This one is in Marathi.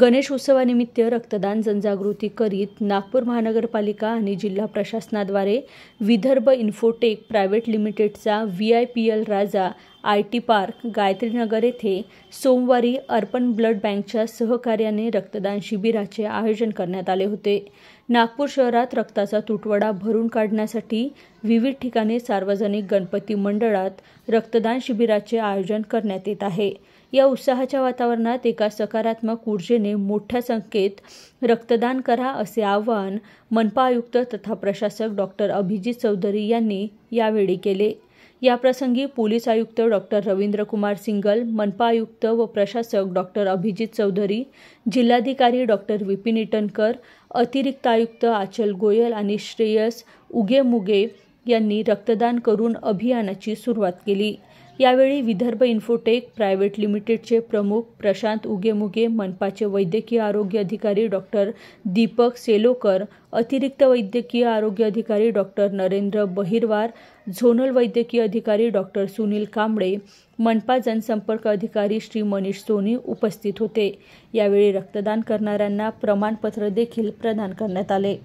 गणेश उत्सवानिमित्त रक्तदान जनजागृती करीत नागपूर महानगरपालिका आणि जिल्हा प्रशासनाद्वारे विदर्भ इन्फोटेक प्रायव्हेट लिमिटेडचा V I P L Raja I T park Gayatrinagar येथे सोमवारी अर्पण ब्लड बँकच्या सहकार्याने रक्तदान शिबिराचे आयोजन करण्यात आले होते नागपूर शहरात रक्ताचा तुटवडा भरून काढण्यासाठी विविध ठिकाणी सार्वजनिक गणपती मंडळात रक्तदान शिबिराचे आयोजन करण्यात येत आहे या उत्साहाच्या वातावरणात एका सकारात्मक ऊर्जेने मोठ्या संख्येत रक्तदान करा असे आवाहन मनपा आयुक्त तथा प्रशासक डॉक्टर अभिजित चौधरी यांनी यावेळी केले याप्रसंगी पोलीस आयुक्त डॉक्टर रवींद्र कुमार सिंगल मनपा आयुक्त व प्रशासक डॉक्टर अभिजित चौधरी जिल्हाधिकारी डॉक्टर विपिन इटनकर अतिरिक्त आयुक्त आचल गोयल आणि श्रेयस उगे मुगे यांनी रक्तदान करून अभियानाची सुरुवात केली यावेळी विदर्भ इन्फोटेक प्रायव्हेट लिमिटेडचे प्रमुख प्रशांत उगेमुगे मनपाचे वैद्यकीय आरोग्य अधिकारी डॉक्टर दीपक सेलोकर अतिरिक्त वैद्यकीय आरोग्य अधिकारी डॉक्टर नरेंद्र बहिरवार झोनल वैद्यकीय अधिकारी डॉक्टर सुनील कांबळे मनपा जनसंपर्क अधिकारी श्री मनीष सोनी उपस्थित होते यावेळी रक्तदान करणाऱ्यांना प्रमाणपत्र देखील प्रदान करण्यात आले